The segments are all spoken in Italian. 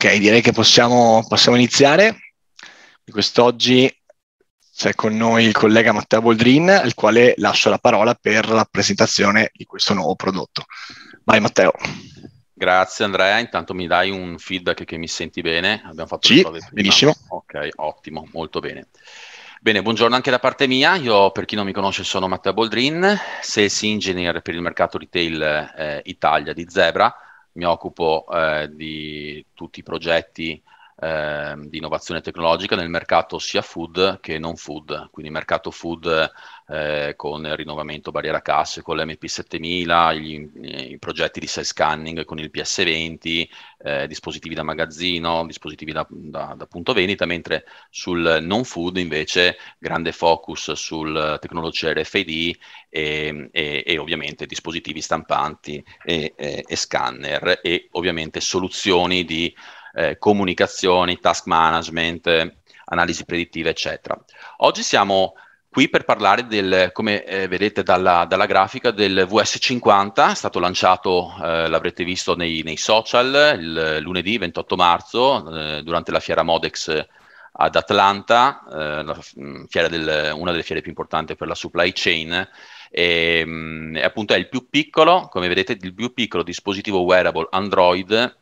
Ok, direi che possiamo, possiamo iniziare. Quest'oggi c'è con noi il collega Matteo Boldrin, al quale lascio la parola per la presentazione di questo nuovo prodotto. Vai Matteo. Grazie Andrea, intanto mi dai un feedback che mi senti bene? Abbiamo fatto sì, benissimo. Ok, ottimo, molto bene. Bene, buongiorno anche da parte mia. Io, per chi non mi conosce, sono Matteo Boldrin, sales engineer per il mercato retail eh, Italia di Zebra mi occupo eh, di tutti i progetti Ehm, di innovazione tecnologica nel mercato sia food che non food, quindi mercato food eh, con il rinnovamento barriera casse, con l'MP7000, gli, i progetti di size scanning con il PS20, eh, dispositivi da magazzino, dispositivi da, da, da, punto vendita, mentre sul non food invece grande focus sulla tecnologia RFID e, e, e, ovviamente dispositivi stampanti e, e scanner e ovviamente soluzioni di eh, comunicazioni, task management, analisi predittive, eccetera. Oggi siamo qui per parlare del, come eh, vedete dalla, dalla, grafica, del VS50, è stato lanciato, eh, l'avrete visto nei, nei social, il lunedì 28 marzo, eh, durante la fiera Modex eh, ad Atlanta, eh, la, mm, del, una delle fiere più importanti per la supply chain, ehm, e, mh, appunto è il più piccolo, come vedete, il più piccolo dispositivo wearable Android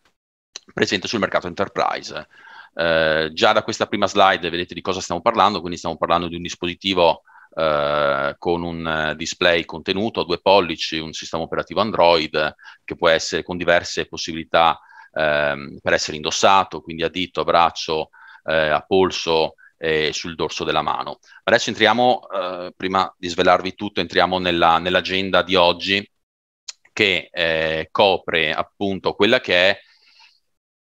presente sul mercato enterprise. Eh, già da questa prima slide vedete di cosa stiamo parlando, quindi stiamo parlando di un dispositivo eh, con un eh, display contenuto a due pollici, un sistema operativo Android che può essere con diverse possibilità ehm, per essere indossato, quindi a dito, a braccio, eh, a polso e sul dorso della mano. Adesso entriamo, eh, prima di svelarvi tutto, entriamo nella, nell'agenda di oggi che eh, copre appunto quella che è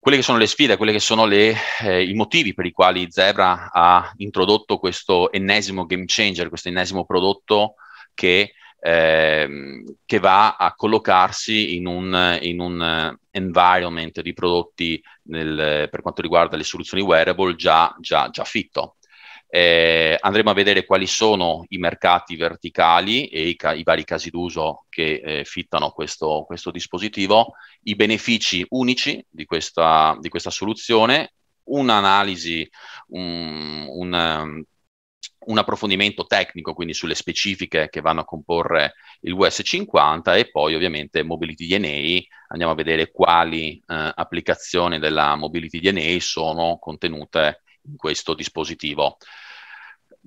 quelle che sono le sfide, quelli che sono le, eh, i motivi per i quali Zebra ha introdotto questo ennesimo game changer, questo ennesimo prodotto che, eh, che va a collocarsi in un, in un eh, environment di prodotti nel, per quanto riguarda le soluzioni wearable già, già, già fitto. Eh, andremo a vedere quali sono i mercati verticali e i, ca- i vari casi d'uso che eh, fittano questo, questo, dispositivo, i benefici unici di questa, di questa soluzione, un'analisi, un, un, un, approfondimento tecnico quindi sulle specifiche che vanno a comporre il US50 e poi ovviamente Mobility DNA, andiamo a vedere quali eh, applicazioni della Mobility DNA sono contenute questo dispositivo.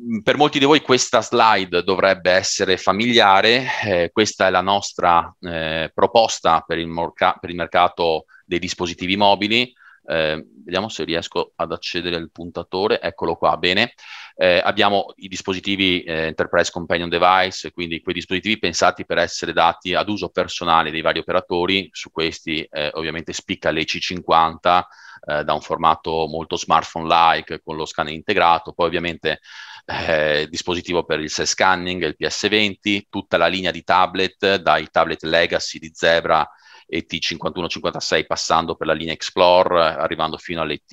Mm, per molti di voi questa slide dovrebbe essere familiare, eh, questa è la nostra eh, proposta per il, per il mercato dei dispositivi mobili, eh, vediamo se riesco ad accedere al puntatore, eccolo qua, bene. Eh, abbiamo i dispositivi eh, Enterprise Companion Device, quindi quei dispositivi pensati per essere dati ad uso personale dei vari operatori, su questi eh, ovviamente spicca l'EC50 eh, da un formato molto smartphone-like con lo scanner integrato, poi ovviamente eh, dispositivo per il cell scanning, il PS20, tutta la linea di tablet, dai tablet legacy di Zebra ET 5156 passando per la linea Explore, arrivando fino all'ET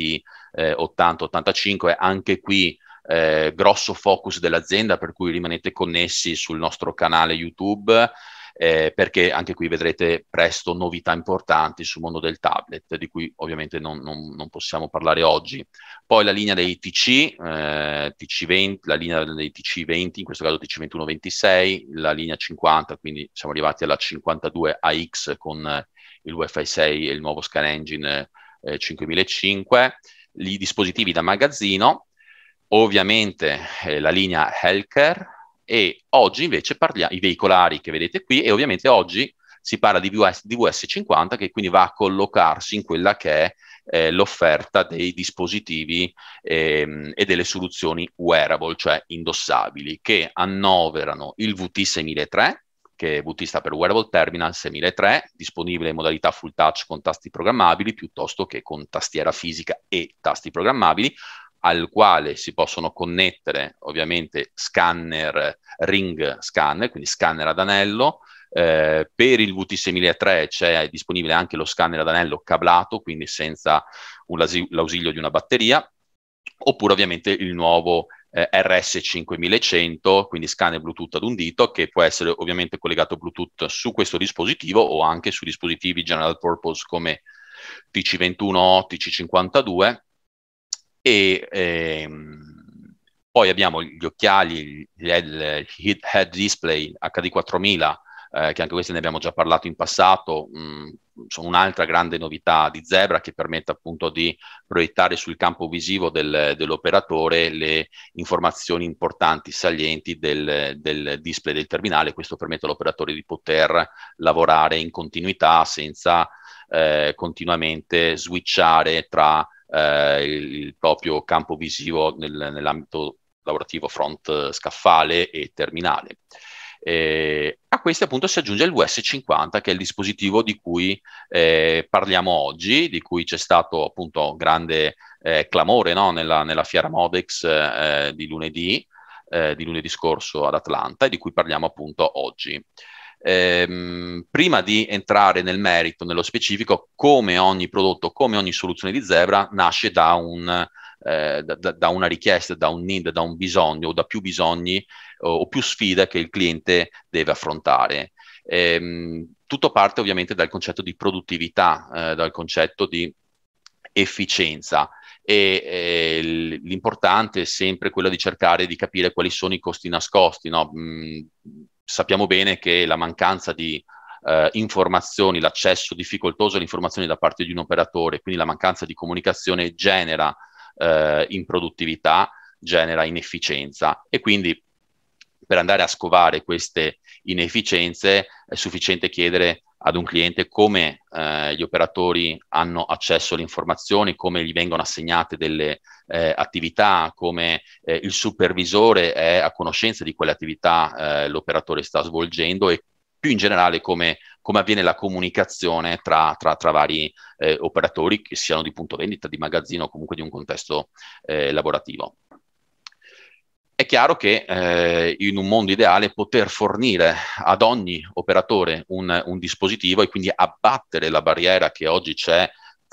eh, 8085, anche qui eh, grosso focus dell'azienda, per cui rimanete connessi sul nostro canale YouTube eh, perché anche qui vedrete presto novità importanti sul mondo del tablet, di cui ovviamente non, non, non possiamo parlare oggi. Poi la linea dei TC, eh, TC20, la linea dei TC20, in questo caso TC21-26, la linea 50, quindi siamo arrivati alla 52AX con eh, il Wi-Fi 6 e il nuovo scan engine eh, 5005, i dispositivi da magazzino, ovviamente eh, la linea Healthcare, e oggi invece parliamo, i veicolari che vedete qui, e ovviamente oggi si parla di VS, DVS 50 che quindi va a collocarsi in quella che è eh, l'offerta dei dispositivi ehm, e delle soluzioni wearable, cioè indossabili, che annoverano il VT6003, che VT sta per Wearable Terminal 6003, disponibile in modalità full touch con tasti programmabili piuttosto che con tastiera fisica e tasti programmabili, al quale si possono connettere ovviamente scanner ring scanner, quindi scanner ad anello. Eh, per il VT6003 c'è disponibile anche lo scanner ad anello cablato, quindi senza l'ausil- l'ausilio di una batteria, oppure ovviamente il nuovo eh, RS5100, quindi scanner Bluetooth ad un dito, che può essere ovviamente collegato Bluetooth su questo dispositivo o anche su dispositivi general purpose come TC21 TC52 e ehm, poi abbiamo gli occhiali, il head display HD4000 eh, che anche questi ne abbiamo già parlato in passato, mh, mm, sono un'altra grande novità di Zebra che permette appunto di proiettare sul campo visivo del, dell'operatore le informazioni importanti, salienti del, del, display del terminale. Questo permette all'operatore di poter lavorare in continuità senza eh, continuamente switchare tra eh, il, il, proprio campo visivo nel, nell'ambito lavorativo front eh, scaffale e terminale. Eh, a questi appunto si aggiunge il VS50 che è il dispositivo di cui eh, parliamo oggi, di cui c'è stato appunto grande eh, clamore no? nella, nella, fiera Modex eh, eh, di lunedì, di lunedì scorso ad Atlanta e di cui parliamo appunto oggi. Ehm, prima di entrare nel merito, nello specifico, come ogni prodotto, come ogni soluzione di Zebra, nasce da, un, eh, da, da una richiesta, da un need, da un bisogno o da più bisogni o, o più sfide che il cliente deve affrontare. Ehm, tutto parte ovviamente dal concetto di produttività, eh, dal concetto di efficienza e eh, l'importante è sempre quello di cercare di capire quali sono i costi nascosti. No? Mm, sappiamo bene che la mancanza di eh, informazioni, l'accesso difficoltoso alle informazioni da parte di un operatore, quindi la mancanza di comunicazione genera eh, improduttività, genera inefficienza e quindi per andare a scovare queste inefficienze è sufficiente chiedere ad un cliente come eh, gli operatori hanno accesso alle informazioni, come gli vengono assegnate delle eh, attività, come eh, il supervisore è a conoscenza di quelle attività eh, l'operatore sta svolgendo e più in generale come, come avviene la comunicazione tra, tra, tra vari eh, operatori che siano di punto vendita, di magazzino o comunque di un contesto eh, lavorativo chiaro che eh, in un mondo ideale poter fornire ad ogni operatore un, un, dispositivo e quindi abbattere la barriera che oggi c'è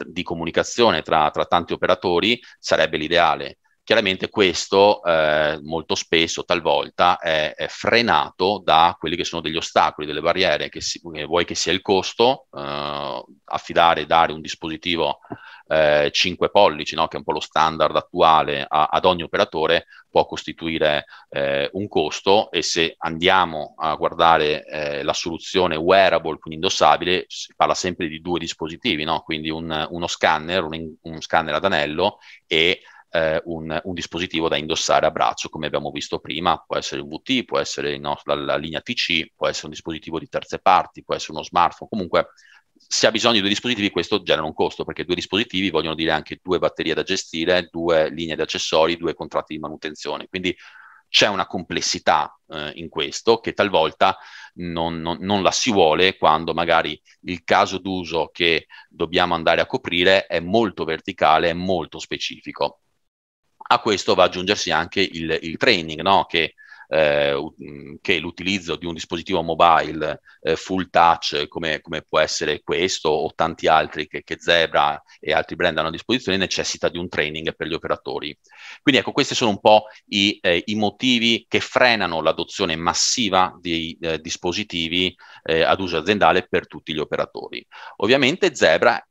di comunicazione tra, tra tanti operatori sarebbe l'ideale. Chiaramente questo eh, molto spesso, talvolta, è, è, frenato da quelli che sono degli ostacoli, delle barriere, che, si, che vuoi che sia il costo, eh, affidare, dare un dispositivo eh, 5 pollici, no? che è un po' lo standard attuale a, ad ogni operatore, può costituire eh, un costo e se andiamo a guardare eh, la soluzione wearable, quindi indossabile, si parla sempre di due dispositivi, no? quindi un, uno scanner, un, un scanner ad anello e eh, un, un, dispositivo da indossare a braccio, come abbiamo visto prima, può essere un VT, può essere no, la, la, linea TC, può essere un dispositivo di terze parti, può essere uno smartphone, comunque se ha bisogno di due dispositivi questo genera un costo, perché due dispositivi vogliono dire anche due batterie da gestire, due linee di accessori, due contratti di manutenzione, quindi c'è una complessità eh, in questo che talvolta non, non, non, la si vuole quando magari il caso d'uso che dobbiamo andare a coprire è molto verticale, è molto specifico. A questo va aggiungersi anche il, il training, no? che, eh, mm, che, l'utilizzo di un dispositivo mobile eh, full touch come, come, può essere questo o tanti altri che, che, Zebra e altri brand hanno a disposizione necessita di un training per gli operatori. Quindi ecco, questi sono un po' i, eh, i motivi che frenano l'adozione massiva di eh, dispositivi eh, ad uso aziendale per tutti gli operatori. Ovviamente Zebra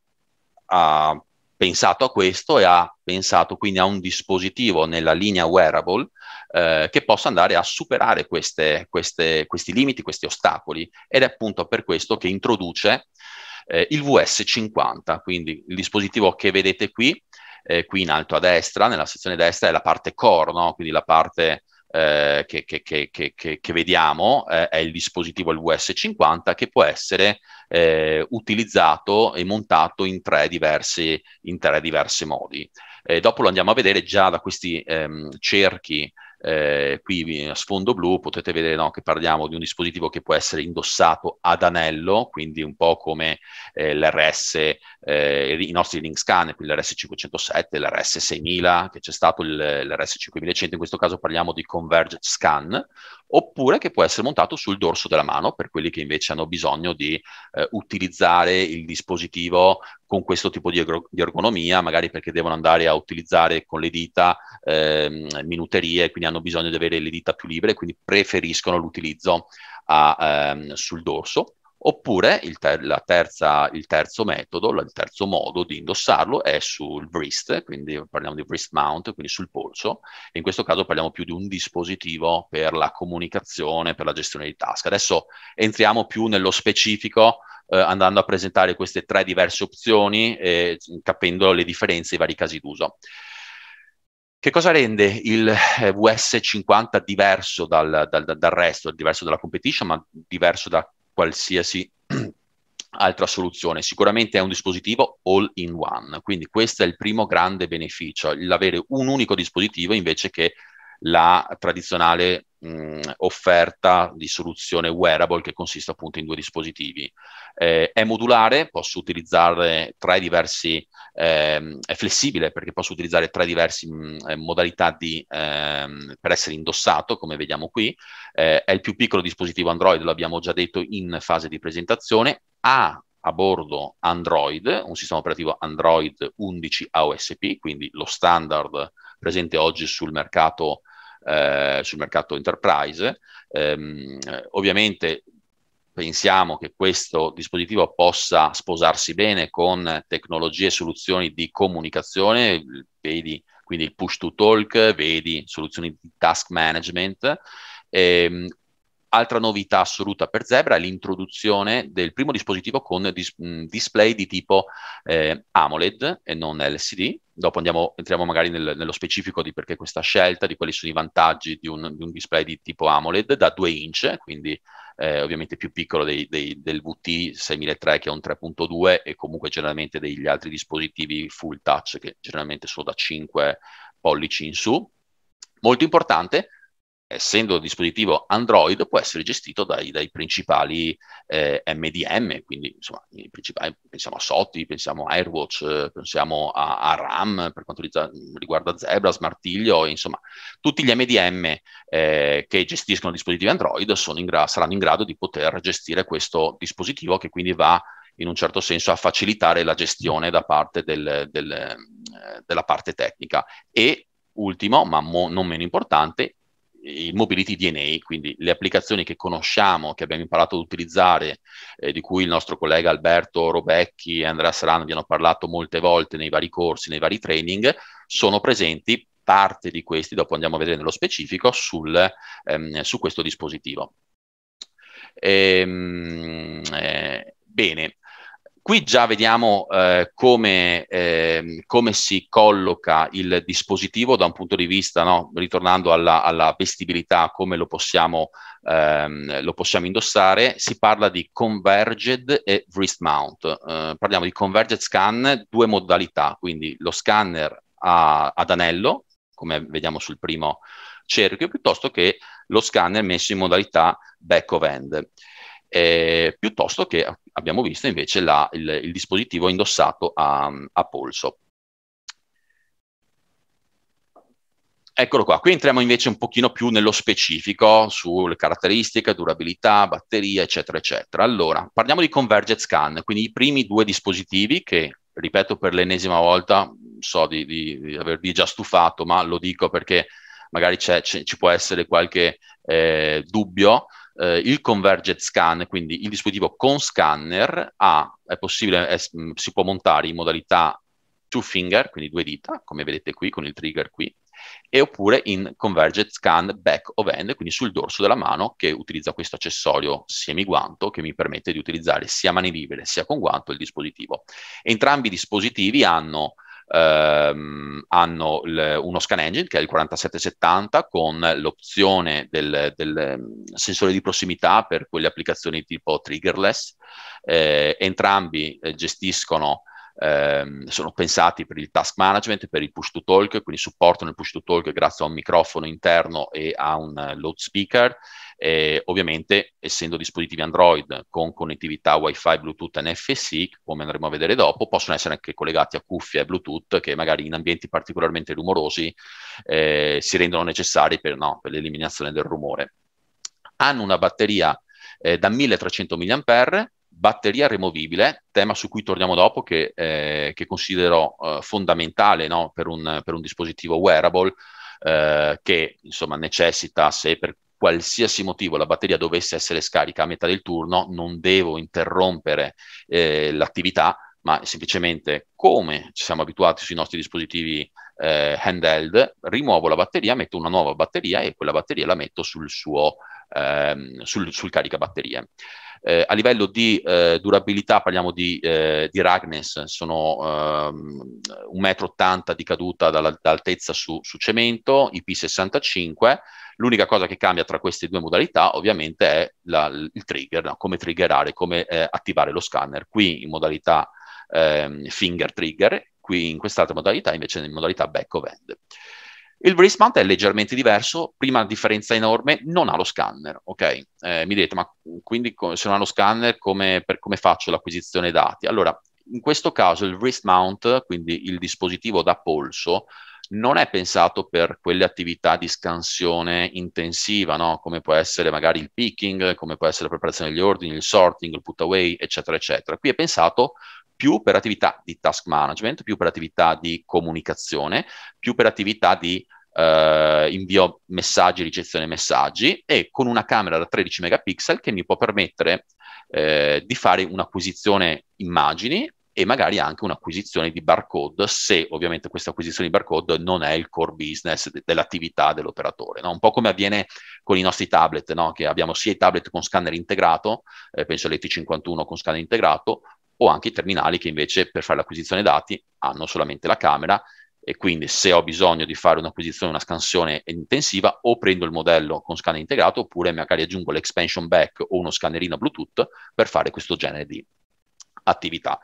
ha pensato a questo e ha pensato quindi a un dispositivo nella linea wearable eh, che possa andare a superare queste, queste, questi limiti, questi ostacoli ed è appunto per questo che introduce eh, il VS50, quindi il dispositivo che vedete qui, eh, qui in alto a destra, nella sezione destra è la parte core, no? quindi la parte eh, che, che, che, che, vediamo eh, è il dispositivo il vs 50 che può essere eh, utilizzato e montato in tre diversi, in tre diversi modi. Eh, dopo lo andiamo a vedere già da questi ehm, cerchi eh, qui a sfondo blu potete vedere no, che parliamo di un dispositivo che può essere indossato ad anello, quindi un po' come eh, l'RS, eh, i nostri link scan, quindi l'RS507, l'RS6000, che c'è stato l'RS5100, in questo caso parliamo di Converged Scan, oppure che può essere montato sul dorso della mano per quelli che invece hanno bisogno di eh, utilizzare il dispositivo con questo tipo di, erg- di, ergonomia, magari perché devono andare a utilizzare con le dita eh, minuterie, quindi hanno bisogno di avere le dita più libere, quindi preferiscono l'utilizzo a, ehm, sul dorso. Oppure il, ter- terza, il, terzo metodo, il terzo modo di indossarlo è sul wrist, quindi parliamo di wrist mount, quindi sul polso. in questo caso parliamo più di un dispositivo per la comunicazione, per la gestione di task. Adesso entriamo più nello specifico eh, andando a presentare queste tre diverse opzioni e capendo le differenze i vari casi d'uso. Che cosa rende il VS50 eh, diverso dal, dal, dal resto, diverso dalla competition, ma diverso da qualsiasi altra soluzione. Sicuramente è un dispositivo all in one, quindi questo è il primo grande beneficio, l'avere un unico dispositivo invece che la tradizionale mh, mm, offerta di soluzione wearable che consiste appunto in due dispositivi. Eh, è modulare, posso utilizzare tre diversi, ehm, è flessibile perché posso utilizzare tre diverse mm, eh, modalità di, ehm, per essere indossato, come vediamo qui. Eh, è il più piccolo dispositivo Android, l'abbiamo già detto in fase di presentazione. Ha a bordo Android, un sistema operativo Android 11 AOSP, quindi lo standard presente oggi sul mercato eh, sul mercato enterprise. Ehm, ovviamente pensiamo che questo dispositivo possa sposarsi bene con tecnologie e soluzioni di comunicazione, vedi quindi il push to talk, vedi soluzioni di task management. Ehm, Altra novità assoluta per Zebra è l'introduzione del primo dispositivo con dis- display di tipo eh, AMOLED e non LCD. Dopo andiamo, entriamo magari nel, nello specifico di perché questa scelta, di quali sono i vantaggi di un, di un display di tipo AMOLED da 2 inch, quindi eh, ovviamente più piccolo dei, dei, del VT6003 che è un 3.2 e comunque generalmente degli altri dispositivi full touch che generalmente sono da 5 pollici in su. Molto importante, essendo dispositivo Android, può essere gestito dai, dai principali eh, MDM, quindi insomma, i principali, pensiamo a Sotti, pensiamo a AirWatch, pensiamo a, a RAM per quanto riguarda Zebra, Smartiglio, insomma, tutti gli MDM eh, che gestiscono dispositivi Android in gra- saranno in grado di poter gestire questo dispositivo che quindi va in un certo senso a facilitare la gestione da parte del, del, eh, della parte tecnica e ultimo, ma mo- non meno importante, il mobility DNA, quindi le applicazioni che conosciamo, che abbiamo imparato ad utilizzare, eh, di cui il nostro collega Alberto Robecchi e Andrea Serrano vi hanno parlato molte volte nei vari corsi, nei vari training, sono presenti parte di questi, dopo andiamo a vedere nello specifico, sul, ehm, su questo dispositivo. Ehm, eh, bene, Qui già vediamo eh, come, eh, come, si colloca il dispositivo da un punto di vista, no? ritornando alla, alla, vestibilità, come lo possiamo, ehm, lo possiamo, indossare, si parla di converged e wrist mount. Eh, parliamo di converged scan, due modalità, quindi lo scanner a, ad anello, come vediamo sul primo cerchio, piuttosto che lo scanner messo in modalità back of end. Eh, piuttosto che abbiamo visto invece la, il, il, dispositivo indossato a, a polso. Eccolo qua, qui entriamo invece un pochino più nello specifico sulle caratteristiche, durabilità, batteria, eccetera, eccetera. Allora, parliamo di Converged Scan, quindi i primi due dispositivi che, ripeto per l'ennesima volta, so di, di, di avervi già stufato, ma lo dico perché magari ci può essere qualche eh, dubbio eh, il converged scan, quindi il dispositivo con scanner, ha, è possibile, è, mm, si può montare in modalità two finger, quindi due dita, come vedete qui con il trigger qui, e oppure in converged scan back of hand, quindi sul dorso della mano che utilizza questo accessorio semi-guanto che mi permette di utilizzare sia mani libere sia con guanto il dispositivo. Entrambi i dispositivi hanno ehm, hanno l- uno scan engine che è il 4770 con l'opzione del, del ehm, sensore di prossimità per quelle applicazioni tipo triggerless. Eh, entrambi eh, gestiscono ehm, sono pensati per il task management, per il push to talk, quindi supportano il push to talk grazie a un microfono interno e a un eh, loudspeaker. E ovviamente, essendo dispositivi Android con connettività WiFi, Bluetooth e NFC, come andremo a vedere dopo, possono essere anche collegati a cuffie e Bluetooth che magari in ambienti particolarmente rumorosi eh, si rendono necessari per, no, per l'eliminazione del rumore. Hanno una batteria eh, da 1300 mAh batteria removibile, tema su cui torniamo dopo, che, eh, che considero eh, fondamentale no? per, un, per, un, dispositivo wearable, eh, che insomma necessita, se per qualsiasi motivo la batteria dovesse essere scarica a metà del turno, non devo interrompere eh, l'attività, ma semplicemente come ci siamo abituati sui nostri dispositivi eh, handheld, rimuovo la batteria, metto una nuova batteria e quella batteria la metto sul suo ehm, sul, sul caricabatterie. Eh, a livello di eh, durabilità parliamo di, eh, di Ragnes, sono ehm, 1,80 m di caduta dall'altezza su, su cemento, IP65. L'unica cosa che cambia tra queste due modalità ovviamente è la, il trigger, no? come triggerare, come eh, attivare lo scanner. Qui in modalità ehm, finger trigger, qui in quest'altra modalità invece in modalità back of end. Il wrist mount è leggermente diverso, prima differenza enorme, non ha lo scanner, ok? Eh, mi dite, ma quindi se non ha lo scanner come, per, come faccio l'acquisizione dati? Allora, in questo caso il wrist mount, quindi il dispositivo da polso, non è pensato per quelle attività di scansione intensiva, no? come può essere magari il picking, come può essere la preparazione degli ordini, il sorting, il put away, eccetera, eccetera. Qui è pensato più per attività di task management, più per attività di comunicazione, più per attività di eh, invio messaggi, ricezione messaggi e con una camera da 13 megapixel che mi può permettere eh, di fare un'acquisizione immagini e magari anche un'acquisizione di barcode, se ovviamente questa acquisizione di barcode non è il core business de- dell'attività dell'operatore. No? Un po' come avviene con i nostri tablet, no? che abbiamo sia i tablet con scanner integrato, eh, penso all'ET51 con scanner integrato, o anche i terminali che invece per fare l'acquisizione dati hanno solamente la camera e quindi se ho bisogno di fare un'acquisizione, una scansione intensiva, o prendo il modello con scanner integrato, oppure magari aggiungo l'expansion back o uno scannerino Bluetooth per fare questo genere di attività.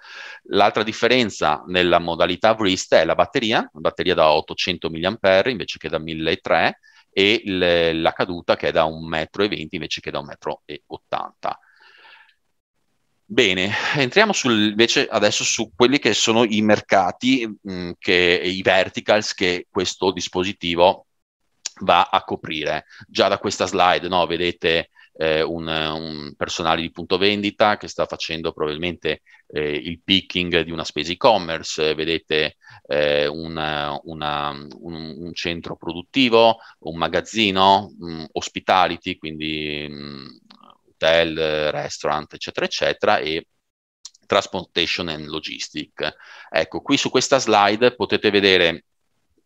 L'altra differenza nella modalità wrist è la batteria, una batteria da 800 mAh invece che da 1300 e le, la caduta che è da 1,20 m invece che da 1,80 m. Bene, entriamo sul, invece adesso su quelli che sono i mercati, mh, mm, che, i verticals che questo dispositivo va a coprire. Già da questa slide no, vedete eh, un, un, personale di punto vendita che sta facendo probabilmente eh, il picking di una spesa e-commerce, vedete eh, una, una, un, un, centro produttivo, un magazzino, mh, mm, hospitality, quindi mh, mm, hotel, restaurant, eccetera, eccetera, e transportation and logistic. Ecco, qui su questa slide potete vedere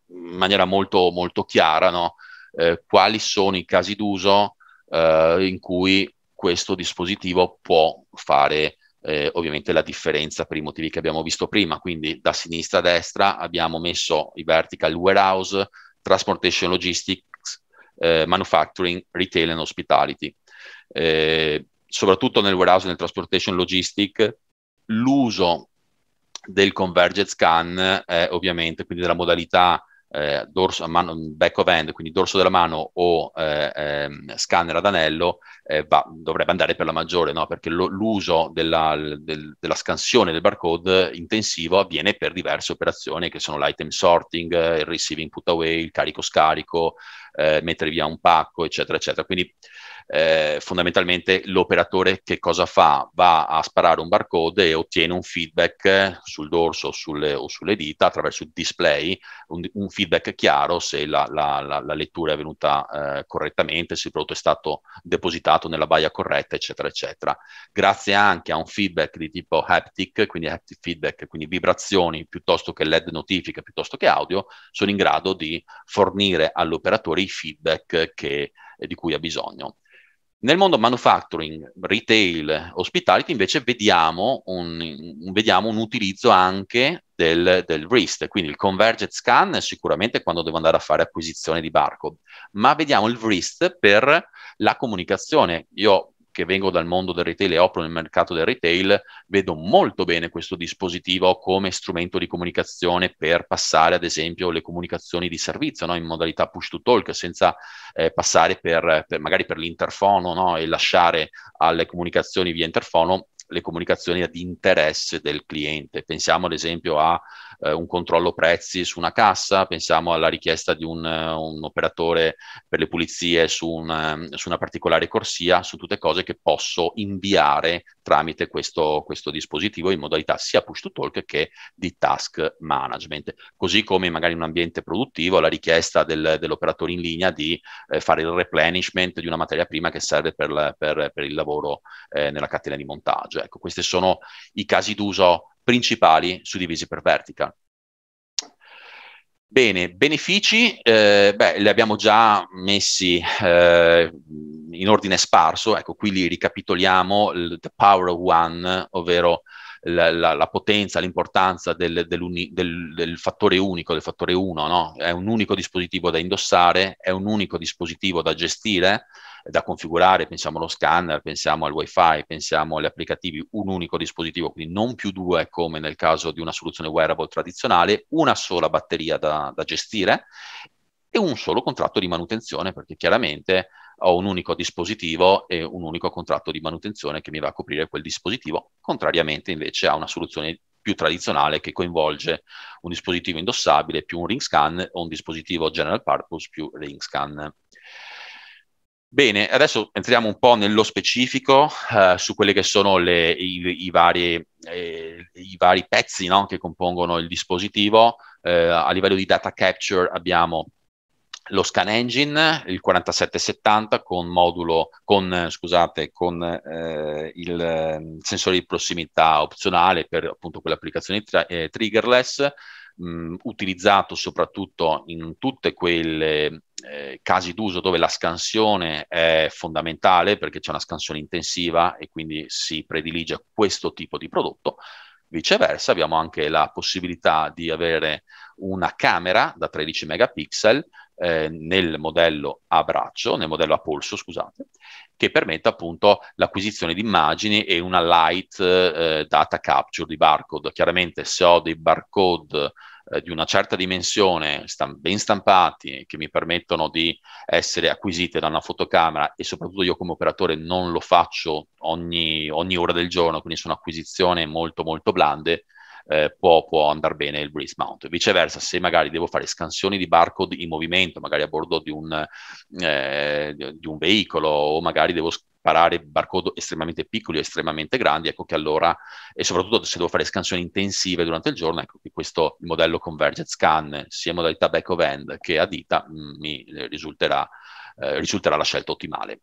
in maniera molto, molto chiara no? eh, quali sono i casi d'uso eh, in cui questo dispositivo può fare eh, ovviamente la differenza per i motivi che abbiamo visto prima. Quindi da sinistra a destra abbiamo messo i vertical warehouse, transportation logistics, eh, manufacturing, retail and hospitality. Eh, soprattutto nel warehouse e nel transportation logistic, l'uso del converged scan, eh, ovviamente, quindi della modalità eh, dorso, mano, back of hand, quindi dorso della mano o eh, eh, scanner ad anello, eh, va, dovrebbe andare per la maggiore, no? perché lo, l'uso della, del, della, scansione del barcode intensivo avviene per diverse operazioni che sono l'item sorting, il receiving put away, il carico scarico, eh, mettere via un pacco, eccetera, eccetera. Quindi eh, fondamentalmente l'operatore che cosa fa? Va a sparare un barcode e ottiene un feedback sul dorso sulle, o sulle dita attraverso il display, un, un feedback chiaro se la, la, la, la lettura è avvenuta eh, correttamente, se il prodotto è stato depositato nella baia corretta, eccetera, eccetera. Grazie anche a un feedback di tipo haptic, quindi haptic feedback, quindi vibrazioni piuttosto che LED notifica, piuttosto che audio, sono in grado di fornire all'operatore i feedback che, eh, di cui ha bisogno. Nel mondo manufacturing, retail, hospitality invece vediamo un, un, vediamo un utilizzo anche del, del, wrist, quindi il converged scan sicuramente quando devo andare a fare acquisizione di barcode, ma vediamo il wrist per la comunicazione. Io che vengo dal mondo del retail e opero nel mercato del retail, vedo molto bene questo dispositivo come strumento di comunicazione per passare, ad esempio, le comunicazioni di servizio no? in modalità push to talk, senza eh, passare per, per, magari per l'interfono no? e lasciare alle comunicazioni via interfono le comunicazioni di interesse del cliente. Pensiamo ad esempio a eh, un controllo prezzi su una cassa, pensiamo alla richiesta di un, eh, un operatore per le pulizie su, un, ehm, su, una particolare corsia, su tutte cose che posso inviare tramite questo, questo dispositivo in modalità sia push to talk che di task management. Così come magari in un ambiente produttivo la richiesta del, dell'operatore in linea di eh, fare il replenishment di una materia prima che serve per, per, per il lavoro eh, nella catena di montaggio. Ecco, questi sono i casi d'uso principali suddivisi per vertical. Bene, benefici, eh, beh, li abbiamo già messi eh, in ordine sparso, ecco qui li ricapitoliamo, il, the power of one, ovvero la, la, la potenza, l'importanza del, del, del, fattore unico, del fattore 1, no? È un unico dispositivo da indossare, è un unico dispositivo da gestire, da configurare, pensiamo allo scanner, pensiamo al wifi, pensiamo agli applicativi, un unico dispositivo, quindi non più due come nel caso di una soluzione wearable tradizionale, una sola batteria da, da gestire e un solo contratto di manutenzione perché chiaramente ho un unico dispositivo e un unico contratto di manutenzione che mi va a coprire quel dispositivo, contrariamente invece a una soluzione più tradizionale che coinvolge un dispositivo indossabile più un ring scan o un dispositivo general purpose più ring scan. Bene, adesso entriamo un po' nello specifico eh, su quelli che sono le, i, i, vari, eh, i, vari, pezzi no, che compongono il dispositivo. Eh, a livello di data capture abbiamo lo scan engine, il 4770 con modulo, con, eh, scusate, con eh, il ehm, sensore di prossimità opzionale per appunto quelle applicazioni tra- eh, triggerless, mh, mm, utilizzato soprattutto in tutte quelle eh, casi d'uso dove la scansione è fondamentale perché c'è una scansione intensiva e quindi si predilige questo tipo di prodotto. Viceversa abbiamo anche la possibilità di avere una camera da 13 megapixel eh, nel modello a braccio, nel modello a polso, scusate, che permetta appunto l'acquisizione di immagini e una light eh, data capture di barcode. Chiaramente se ho dei barcode eh, di una certa dimensione ben stampati che mi permettono di essere acquisite da una fotocamera e soprattutto io come operatore non lo faccio ogni, ogni ora del giorno, quindi sono acquisizioni molto molto blande, eh, può, può andare bene il breeze mount. Viceversa, se magari devo fare scansioni di barcode in movimento, magari a bordo di un, eh, di un veicolo o magari devo sparare barcode estremamente piccoli o estremamente grandi, ecco che allora, e soprattutto se devo fare scansioni intensive durante il giorno, ecco che questo modello Convergent Scan, sia in modalità back of end che a dita, mm, mi risulterà, eh, risulterà la scelta ottimale.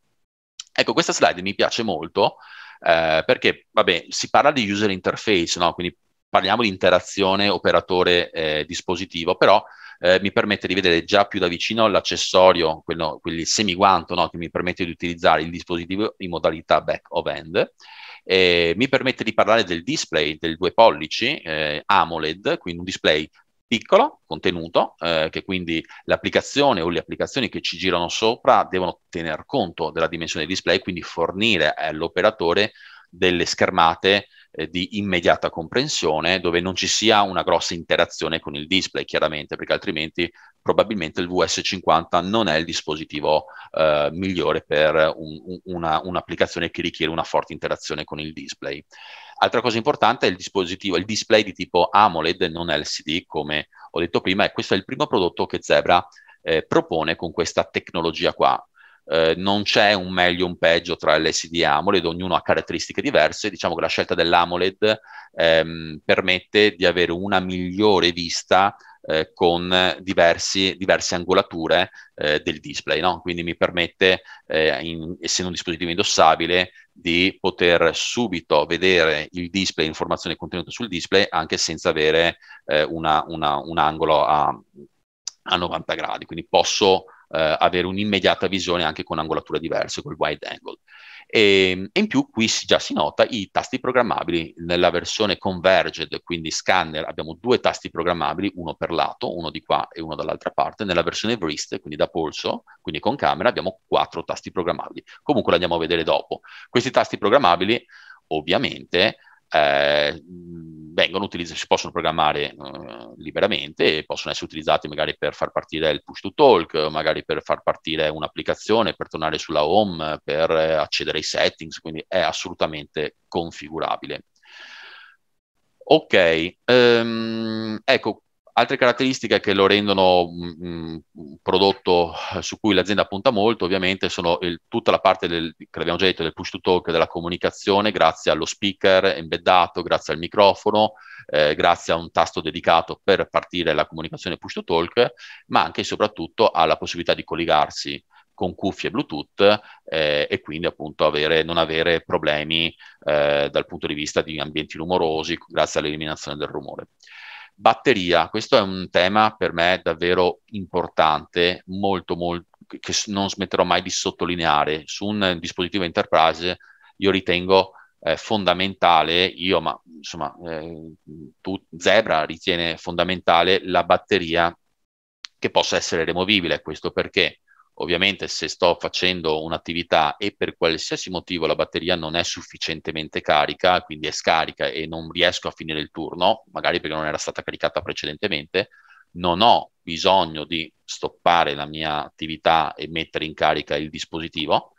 Ecco, questa slide mi piace molto eh, perché, vabbè, si parla di user interface, no? quindi parliamo di interazione operatore-dispositivo, eh, però eh, mi permette di vedere già più da vicino l'accessorio, quello, quelli semiguanto no, che mi permette di utilizzare il dispositivo in modalità back of end. Eh, mi permette di parlare del display del due pollici eh, AMOLED, quindi un display piccolo, contenuto, eh, che quindi l'applicazione o le applicazioni che ci girano sopra devono tener conto della dimensione del display, quindi fornire all'operatore delle schermate eh, di immediata comprensione dove non ci sia una grossa interazione con il display, chiaramente, perché altrimenti probabilmente il VS50 non è il dispositivo eh, migliore per un, un, una, un'applicazione che richiede una forte interazione con il display. Altra cosa importante è il dispositivo, il display di tipo AMOLED, non LCD, come ho detto prima, e questo è il primo prodotto che Zebra eh, propone con questa tecnologia qua. Eh, non c'è un meglio o un peggio tra l'SD AMOLED, ognuno ha caratteristiche diverse, diciamo che la scelta dell'AMOLED ehm, permette di avere una migliore vista eh, con diversi, diverse angolature eh, del display, no? quindi mi permette, eh, in, essendo un dispositivo indossabile, di poter subito vedere il display, informazioni contenute sul display, anche senza avere eh, una, una, un angolo a, a 90 gradi, quindi posso eh, avere un'immediata visione anche con angolature diverse, col wide angle. E, ehm, e, in più qui si, già si nota i tasti programmabili nella versione converged, quindi scanner, abbiamo due tasti programmabili, uno per lato, uno di qua e uno dall'altra parte, nella versione wrist, quindi da polso, quindi con camera, abbiamo quattro tasti programmabili. Comunque lo andiamo a vedere dopo. Questi tasti programmabili ovviamente eh, vengono utilizzati, si possono programmare uh, liberamente e possono essere utilizzati magari per far partire il push to talk, magari per far partire un'applicazione, per tornare sulla home, per accedere ai settings, quindi è assolutamente configurabile. Ok, um, ecco, Altre caratteristiche che lo rendono mm, mm, un prodotto eh, su cui l'azienda punta molto ovviamente sono il, tutta la parte del, che abbiamo già detto del push to talk, della comunicazione grazie allo speaker embeddato, grazie al microfono, eh, grazie a un tasto dedicato per partire la comunicazione push to talk, ma anche e soprattutto alla possibilità di collegarsi con cuffie Bluetooth eh, e quindi appunto avere, non avere problemi eh, dal punto di vista di ambienti rumorosi grazie all'eliminazione del rumore. Batteria, questo è un tema per me davvero importante, molto, molto, che non smetterò mai di sottolineare. Su un dispositivo enterprise io ritengo eh, fondamentale, io ma insomma, eh, tu, Zebra ritiene fondamentale la batteria che possa essere removibile, questo perché Ovviamente se sto facendo un'attività e per qualsiasi motivo la batteria non è sufficientemente carica, quindi è scarica e non riesco a finire il turno, magari perché non era stata caricata precedentemente, non ho bisogno di stoppare la mia attività e mettere in carica il dispositivo,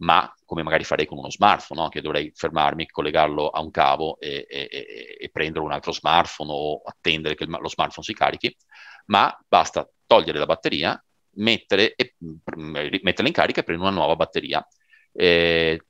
ma come magari farei con uno smartphone, no? che dovrei fermarmi, collegarlo a un cavo e, e, e, prendere un altro smartphone o attendere che lo smartphone si carichi, ma basta togliere la batteria mettere, e, mm, metterla in carica e prendere una nuova batteria. Eh,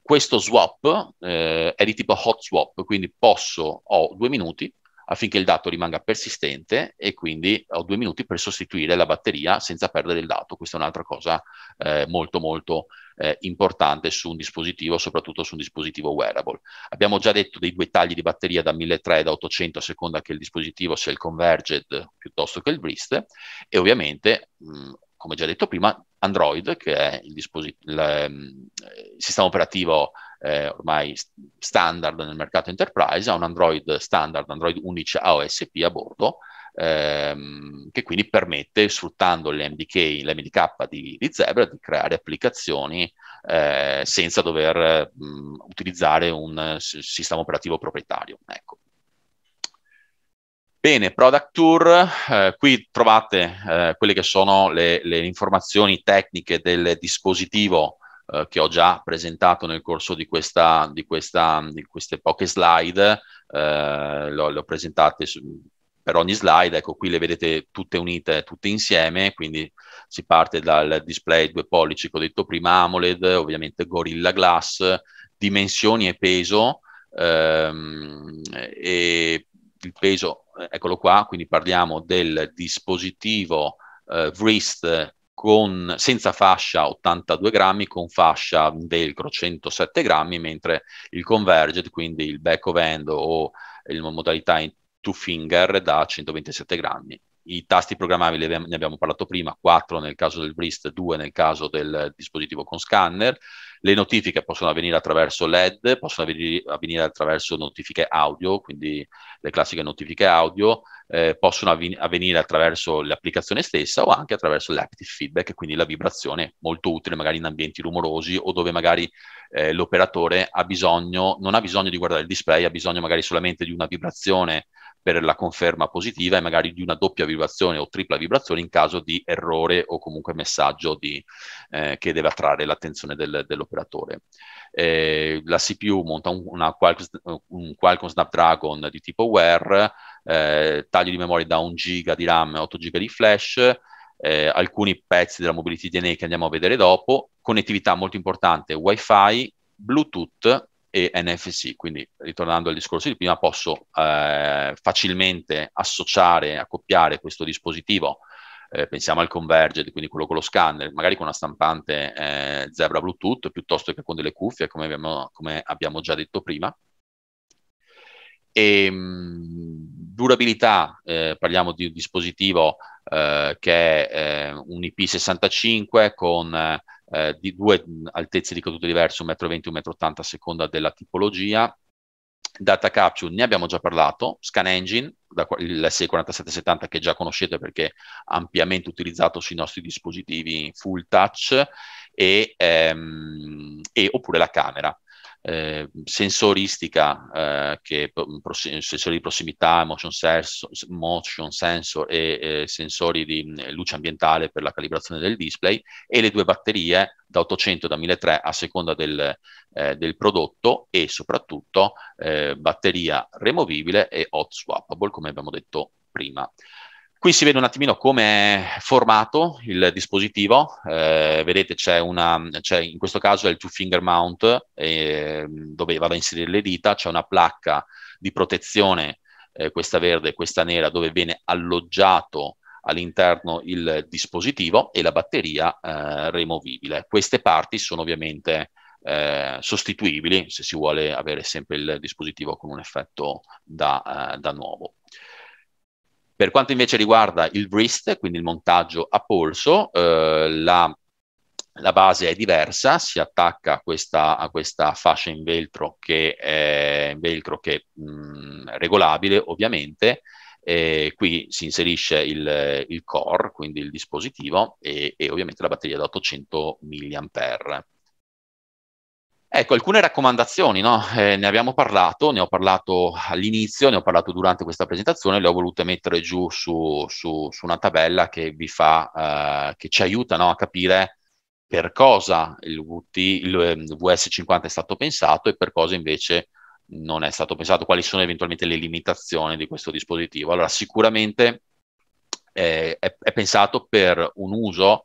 questo swap eh, è di tipo hot swap, quindi posso, ho due minuti affinché il dato rimanga persistente e quindi ho due minuti per sostituire la batteria senza perdere il dato. Questa è un'altra cosa eh, molto molto eh, importante su un dispositivo, soprattutto su un dispositivo wearable. Abbiamo già detto dei due tagli di batteria da 1300 da 800 a seconda che il dispositivo sia il Converged piuttosto che il Brist e ovviamente mh, come già detto prima, Android, che è il, disposit- il, ehm, il sistema operativo eh, ormai standard nel mercato enterprise, ha un Android standard, Android 11 AOSP a bordo, ehm, che quindi permette, sfruttando l'MDK, l'MDK di, di Zebra, di creare applicazioni eh, senza dover mh, utilizzare un s- sistema operativo proprietario. Ecco. Bene, Product Tour, eh, qui trovate eh, quelle che sono le, le, informazioni tecniche del dispositivo eh, che ho già presentato nel corso di, questa, di, questa, di queste poche slide, eh, le ho presentate su, per ogni slide, ecco qui le vedete tutte unite, tutte insieme, quindi si parte dal display due pollici che ho detto prima, AMOLED, ovviamente Gorilla Glass, dimensioni e peso, ehm, e il peso, eh, eccolo qua, quindi parliamo del dispositivo eh, wrist con, senza fascia 82 grammi, con fascia velcro 107 grammi, mentre il converged, quindi il back of hand o la modalità in, two finger da 127 grammi. I tasti programmabili ne abbiamo parlato prima, 4 nel caso del Brist, 2 nel caso del dispositivo con scanner. Le notifiche possono avvenire attraverso LED, possono avvenire, attraverso notifiche audio, quindi le classiche notifiche audio, eh, possono avvenire attraverso l'applicazione stessa o anche attraverso l'active feedback, quindi la vibrazione, molto utile magari in ambienti rumorosi o dove magari eh, l'operatore ha bisogno, non ha bisogno di guardare il display, ha bisogno magari solamente di una vibrazione per la conferma positiva e magari di una doppia vibrazione o tripla vibrazione in caso di errore o comunque messaggio di, eh, che deve attrarre l'attenzione del, dell'operatore. Eh, la CPU monta un, una, un Qualcomm Snapdragon di tipo WARE, eh, taglio di memoria da 1 GB di RAM e 8 GB di flash, eh, alcuni pezzi della Mobility DNA che andiamo a vedere dopo, connettività molto importante, WiFi, Bluetooth e NFC. Quindi, ritornando al discorso di prima, posso eh, facilmente associare, accoppiare questo dispositivo. Eh, pensiamo al Converged, quindi quello con lo scanner, magari con una stampante eh, Zebra Bluetooth piuttosto che con delle cuffie, come abbiamo, come abbiamo già detto prima. E, ehm, mh, durabilità, eh, parliamo di un dispositivo eh, che è eh, un IP65 con eh, di due mm, altezze di caduta diverse, 1,20 m e 1,80 m a seconda della tipologia. Data capture ne abbiamo già parlato, Scan Engine, da, il S4770 che già conoscete perché ampiamente utilizzato sui nostri dispositivi full touch, e, ehm, e oppure la camera eh, sensoristica, eh, che, sensori di prossimità, motion, sensor, motion sensor e sensori di mm, luce ambientale per la calibrazione del display e le due batterie da 800 e da 1300 a seconda del, eh, del prodotto e soprattutto eh, batteria removibile e hot swappable come abbiamo detto prima. Qui si vede un attimino come è formato il dispositivo, eh, vedete c'è una, c'è in questo caso è il two finger mount eh, dove vado a inserire le dita, c'è una placca di protezione, eh, questa verde e questa nera, dove viene alloggiato all'interno il dispositivo e la batteria eh, removibile. Queste parti sono ovviamente eh, sostituibili se si vuole avere sempre il dispositivo con un effetto da, eh, da nuovo. Per quanto invece riguarda il wrist, quindi il montaggio a polso, eh, la, la, base è diversa, si attacca a questa, a questa fascia in velcro che è, velcro che, mh, regolabile ovviamente, eh, qui si inserisce il, il, core, quindi il dispositivo, e, e ovviamente la batteria da 800 mAh. Ecco, alcune raccomandazioni, no? eh, ne abbiamo parlato, ne ho parlato all'inizio, ne ho parlato durante questa presentazione, le ho volute mettere giù su, su, su una tabella che vi fa, eh, che ci aiuta no? a capire per cosa il, VT, il, ehm, VS50 è stato pensato e per cosa invece non è stato pensato, quali sono eventualmente le limitazioni di questo dispositivo. Allora, sicuramente eh, è, è pensato per un uso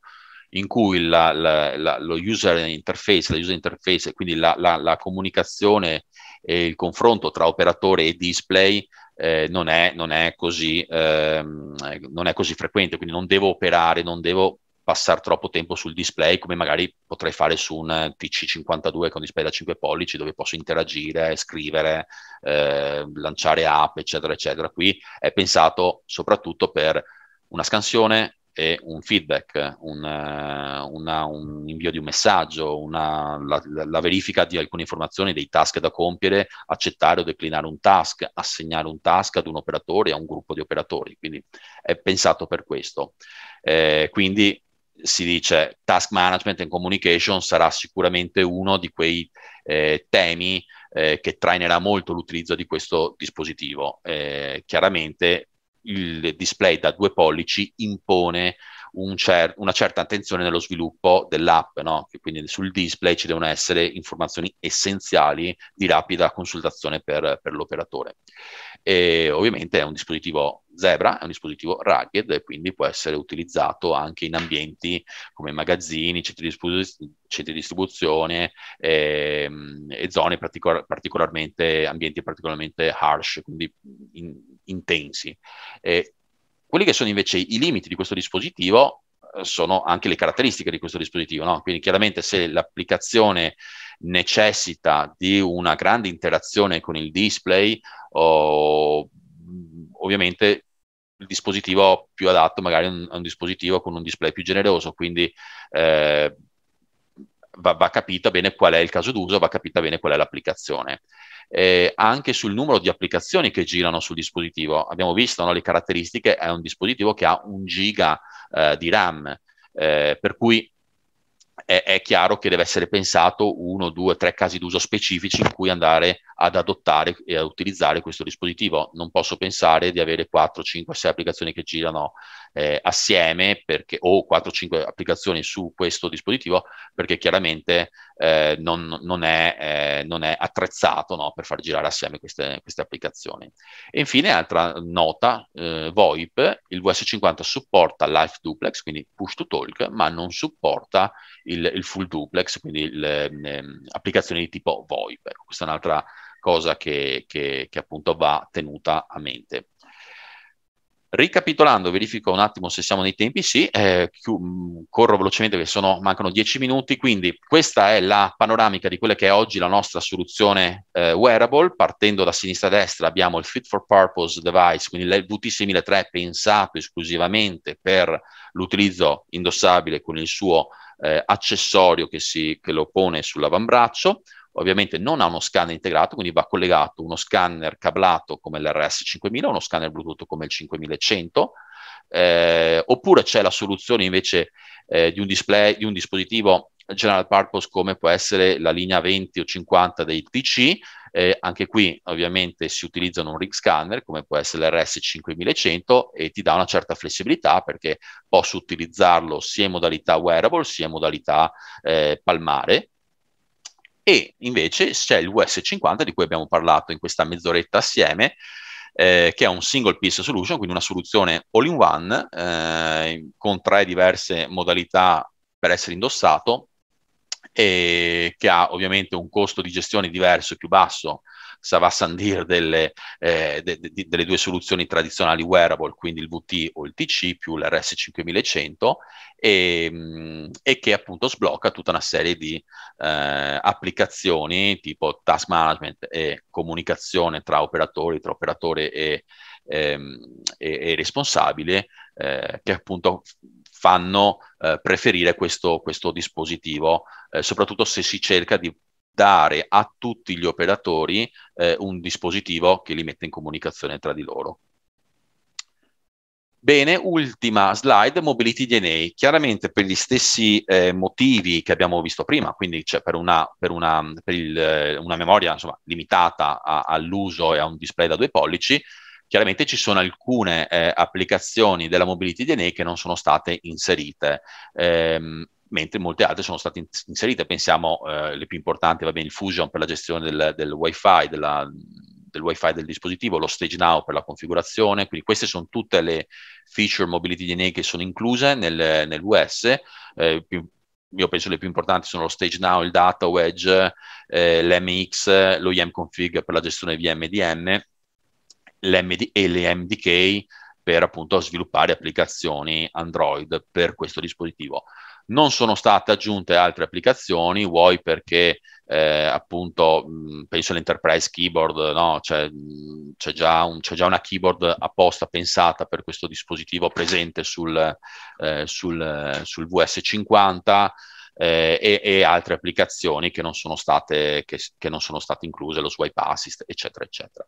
in cui la, la, la, lo user interface, la user interface, quindi la, comunicazione e il confronto tra operatore e display eh, non, è, non, è così, ehm, non è così frequente, quindi non devo operare, non devo passare troppo tempo sul display come magari potrei fare su un PC52 con display da 5 pollici dove posso interagire, scrivere, eh, lanciare app, eccetera, eccetera. Qui è pensato soprattutto per una scansione, è un feedback, una, eh, una, un invio di un messaggio, una, la, la, verifica di alcune informazioni, dei task da compiere, accettare o declinare un task, assegnare un task ad un operatore, a un gruppo di operatori. Quindi è pensato per questo. Eh, quindi si dice task management and communication sarà sicuramente uno di quei eh, temi eh, che trainerà molto l'utilizzo di questo dispositivo. Eh, chiaramente il display da due pollici impone un cer- una certa attenzione nello sviluppo dell'app, no? quindi sul display ci devono essere informazioni essenziali di rapida consultazione per, per l'operatore. E ovviamente è un dispositivo Zebra, è un dispositivo rugged e quindi può essere utilizzato anche in ambienti come magazzini, centri di, distribu- centri di distribuzione e, ehm, e zone particolar- particolarmente, ambienti particolarmente harsh, quindi in, intensi. Eh, quelli che sono invece i limiti di questo dispositivo eh, sono anche le caratteristiche di questo dispositivo, no? quindi chiaramente se l'applicazione necessita di una grande interazione con il display, oh, ovviamente il dispositivo più adatto magari è un, un, dispositivo con un display più generoso, quindi eh, va, va, capita bene qual è il caso d'uso, va capita bene qual è l'applicazione. Eh, anche sul numero di applicazioni che girano sul dispositivo, abbiamo visto no, le caratteristiche, è un dispositivo che ha un giga eh, di RAM, eh, per cui è, è, chiaro che deve essere pensato uno, due, tre casi d'uso specifici in cui andare ad adottare e ad utilizzare questo dispositivo. Non posso pensare di avere 4, 5, 6 applicazioni che girano eh, assieme perché, o 4, 5 applicazioni su questo dispositivo perché chiaramente eh, non, non, è, eh, non, è, attrezzato no, per far girare assieme queste, queste, applicazioni. E infine, altra nota, eh, VoIP, il VS50 supporta Live Duplex, quindi push to talk, ma non supporta il il, il full duplex, quindi le, ehm, le, applicazioni di tipo VoIP. Ecco, questa è un'altra cosa che, che, che appunto va tenuta a mente. Ricapitolando, verifico un attimo se siamo nei tempi, sì, eh, mm, corro velocemente perché sono, mancano 10 minuti, quindi questa è la panoramica di quella che è oggi la nostra soluzione eh, wearable, partendo da sinistra a destra abbiamo il fit for purpose device, quindi il VT6003 pensato esclusivamente per l'utilizzo indossabile con il suo eh, accessorio che, si, che lo pone sull'avambraccio, ovviamente non ha uno scanner integrato, quindi va collegato uno scanner cablato come l'RS5000, uno scanner Bluetooth come il 5100, eh, oppure c'è la soluzione invece eh, di, un display, di un dispositivo general purpose come può essere la linea 20 o 50 dei PC, eh, anche qui ovviamente si utilizzano un rig scanner come può essere l'RS5100 e ti dà una certa flessibilità perché posso utilizzarlo sia in modalità wearable sia in modalità eh, palmare e invece c'è il us 50 di cui abbiamo parlato in questa mezz'oretta assieme, eh, che è un single piece solution, quindi una soluzione all-in-one eh, con tre diverse modalità per essere indossato e che ha ovviamente un costo di gestione diverso e più basso Savassandir delle, eh, de, de, delle due soluzioni tradizionali wearable, quindi il VT o il TC più l'RS5100 e, e, che appunto sblocca tutta una serie di eh, applicazioni tipo task management e comunicazione tra operatori, tra operatore e, ehm, e, e responsabile eh, che appunto fanno eh, preferire questo, questo dispositivo, eh, soprattutto se si cerca di dare a tutti gli operatori eh, un dispositivo che li mette in comunicazione tra di loro. Bene, ultima slide, Mobility DNA. Chiaramente per gli stessi eh, motivi che abbiamo visto prima, quindi cioè per, una, per, una, per il, eh, una, memoria insomma, limitata a, all'uso e a un display da due pollici, chiaramente ci sono alcune eh, applicazioni della Mobility DNA che non sono state inserite. Ehm, mentre molte altre sono state inserite. Pensiamo eh, le più importanti, va bene, il Fusion per la gestione del, del Wi-Fi, della, del wifi del dispositivo, lo Stage Now per la configurazione, quindi queste sono tutte le feature Mobility DNA che sono incluse nel, nell'US, eh, più, io penso le più importanti sono lo Stage Now, il Data Wedge, eh, l'MX, lo YAM Config per la gestione VMDN l'MD, e le MDK per appunto sviluppare applicazioni Android per questo dispositivo. Non sono state aggiunte altre applicazioni, vuoi perché eh, appunto mh, mm, penso all'enterprise keyboard, no? Cioè, mh, mm, c'è, già un, c'è, già una keyboard apposta pensata per questo dispositivo presente sul, eh, sul, sul VS50. Eh, e, e, altre applicazioni che non sono state, che, che non sono state incluse, lo swipe assist, eccetera, eccetera.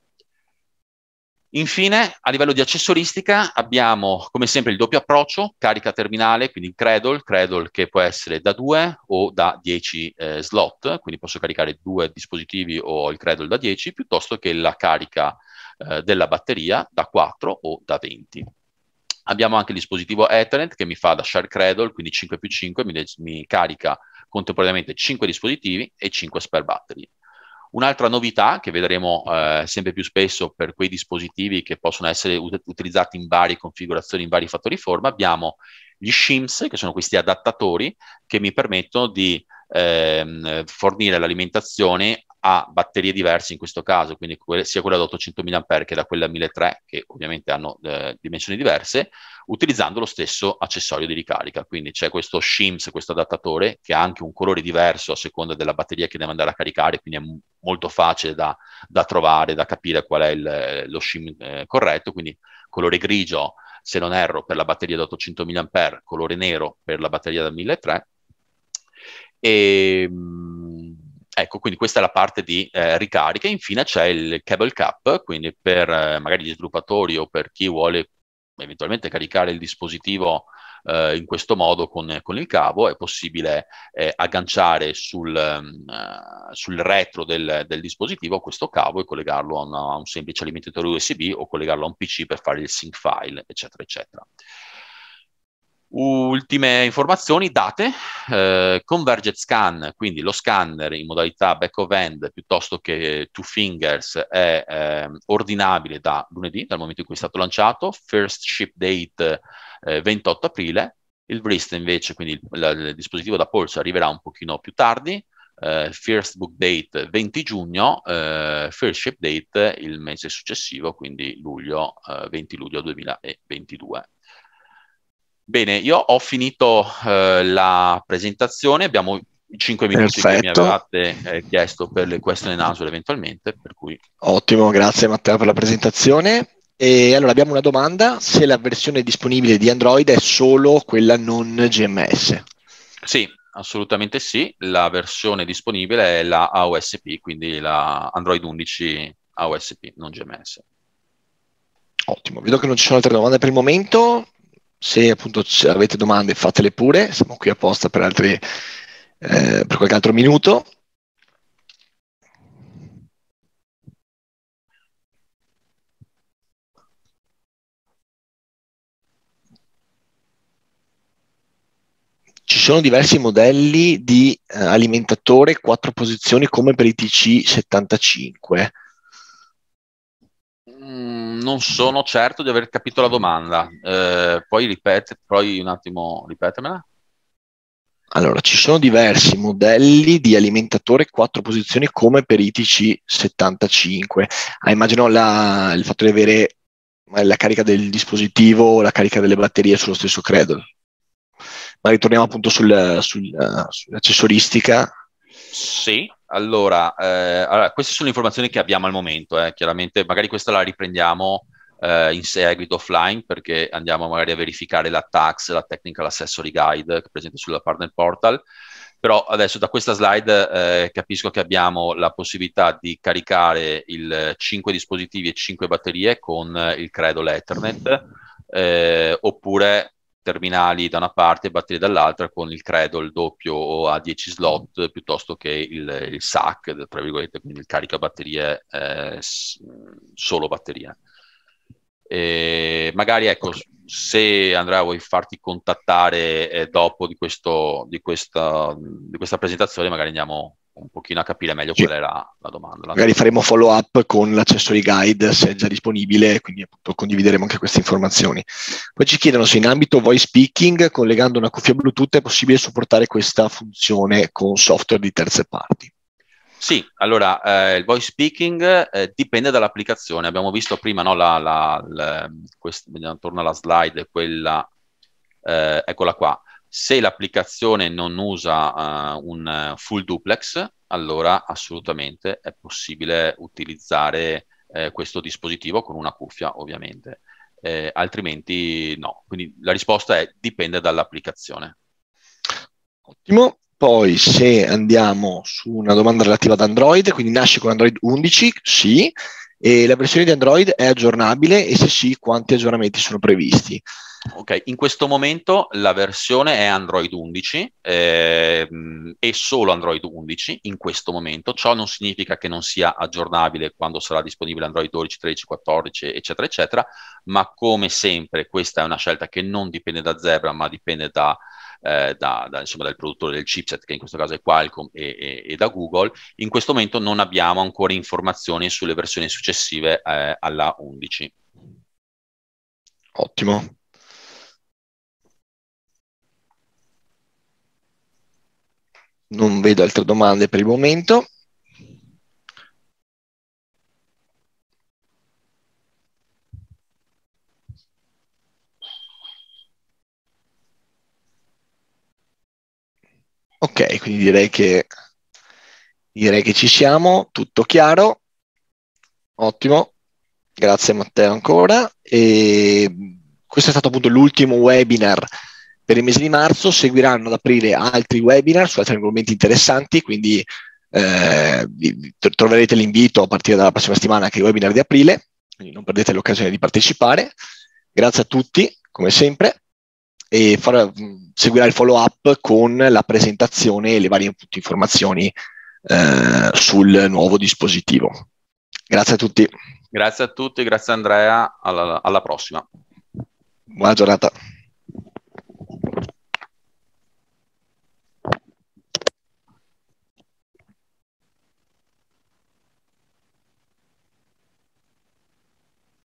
Infine, a livello di accessoristica, abbiamo come sempre il doppio approccio, carica terminale, quindi cradle, cradle che può essere da 2 o da 10 eh, slot, quindi posso caricare due dispositivi o il cradle da 10, piuttosto che la carica eh, della batteria da 4 o da 20. Abbiamo anche il dispositivo Ethernet che mi fa da share cradle, quindi 5 più 5, mi, mi carica contemporaneamente 5 dispositivi e 5 spare batterie. Un'altra novità che vedremo eh, sempre più spesso per quei dispositivi che possono essere ut- utilizzati in varie configurazioni, in vari fattori forma, abbiamo gli shims, che sono questi adattatori che mi permettono di ehm, fornire l'alimentazione a batterie diverse in questo caso, quindi que- sia quella da 800 mAh che da quella 1003, che ovviamente hanno eh, dimensioni diverse, utilizzando lo stesso accessorio di ricarica. Quindi c'è questo shims, questo adattatore che ha anche un colore diverso a seconda della batteria che deve andare a caricare, quindi è m- molto facile da, da, trovare, da capire qual è il, eh, lo shim eh, corretto, quindi colore grigio se non erro per la batteria da 800 mAh, colore nero per la batteria da 1003. e mh, Ecco, quindi questa è la parte di eh, ricarica. Infine c'è il cable cap, quindi per eh, magari gli sviluppatori o per chi vuole eventualmente caricare il dispositivo eh, in questo modo con, con, il cavo, è possibile eh, agganciare sul, ehm, eh, sul retro del, del, dispositivo questo cavo e collegarlo a, una, a un semplice alimentatore USB o collegarlo a un PC per fare il sync file, eccetera, eccetera. Ultime informazioni date, eh, Converged Scan, quindi lo scanner in modalità back of end piuttosto che two fingers è eh, ordinabile da lunedì, dal momento in cui è stato lanciato, first ship date eh, 28 aprile, il wrist invece, quindi il, la, il dispositivo da polso arriverà un pochino più tardi, Uh, first book date 20 giugno, uh, first ship date il mese successivo, quindi luglio, uh, eh, 20 luglio 2022. Bene, io ho finito eh, la presentazione, abbiamo 5 minuti Perfetto. che mi avevate eh, chiesto per le question and answer eventualmente, cui... Ottimo, grazie Matteo per la presentazione. E allora abbiamo una domanda, se la versione disponibile di Android è solo quella non GMS. Sì, assolutamente sì, la versione disponibile è la AOSP, quindi la Android 11 AOSP, non GMS. Ottimo, vedo che non ci sono altre domande per il momento, se appunto avete domande fatele pure, siamo qui apposta per, altri, eh, per qualche altro minuto. ci sono diversi modelli di eh, alimentatore quattro posizioni come per i TC75. Mm, non sono certo di aver capito la domanda. Eh, poi ripete, poi un attimo ripetemela. Allora, ci sono diversi modelli di alimentatore quattro posizioni come per i 75 Ah, immagino la, il fatto di avere eh, la carica del dispositivo o la carica delle batterie sullo stesso credo. Ma ritorniamo appunto sul, sul, eh, sull'accessoristica sì, allora, eh, allora, queste sono le informazioni che abbiamo al momento, eh. chiaramente magari questa la riprendiamo eh, in seguito offline perché andiamo magari a verificare la tax, la technical accessory guide che è presente sulla partner portal, però adesso da questa slide eh, capisco che abbiamo la possibilità di caricare il 5 dispositivi e 5 batterie con eh, il credo l'Ethernet, eh, oppure terminali da una parte e batterie dall'altra con il credo, il doppio o a 10 slot piuttosto che il, il SAC, tra virgolette, quindi il carico caricabatterie eh, solo batteria. E magari ecco, se Andrea vuoi farti contattare eh, dopo di, questo, di, questa, di questa presentazione, magari andiamo un pochino a capire meglio sì. qual è la, domanda. La Magari domanda. faremo follow up con l'accessory guide se è già disponibile, quindi appunto condivideremo anche queste informazioni. Poi ci chiedono se in ambito voice speaking, collegando una cuffia Bluetooth, è possibile supportare questa funzione con software di terze parti. Sì, allora eh, il voice speaking eh, dipende dall'applicazione. Abbiamo visto prima, no, la, la, la quest- torno alla slide, quella, eh, eccola qua, se l'applicazione non usa uh, un eh, full duplex, allora assolutamente è possibile utilizzare eh, questo dispositivo con una cuffia, ovviamente. Eh, altrimenti no. Quindi la risposta è dipende dall'applicazione. Ottimo. Poi se andiamo su una domanda relativa ad Android, quindi nasce con Android 11, sì, e la versione di Android è aggiornabile e se sì, quanti aggiornamenti sono previsti? Ok, in questo momento la versione è Android 11 eh, e solo Android 11 in questo momento. Ciò non significa che non sia aggiornabile quando sarà disponibile Android 12, 13, 14, eccetera, eccetera, ma come sempre questa è una scelta che non dipende da Zebra, ma dipende da, eh, da, da, insomma, dal produttore del chipset, che in questo caso è Qualcomm, e, e, e, da Google. In questo momento non abbiamo ancora informazioni sulle versioni successive eh, alla 11. Ottimo. Non vedo altre domande per il momento. Ok, quindi direi che, direi che ci siamo, tutto chiaro. Ottimo, grazie Matteo ancora. E questo è stato appunto l'ultimo webinar per il mese di marzo seguiranno ad aprile altri webinar su altri argomenti interessanti, quindi eh, troverete l'invito a partire dalla prossima settimana anche ai webinar di aprile, quindi non perdete l'occasione di partecipare. Grazie a tutti, come sempre, e far, mm, seguirà il follow up con la presentazione e le varie informazioni eh, sul nuovo dispositivo. Grazie a tutti. Grazie a tutti, grazie Andrea, alla, alla prossima. Buona giornata.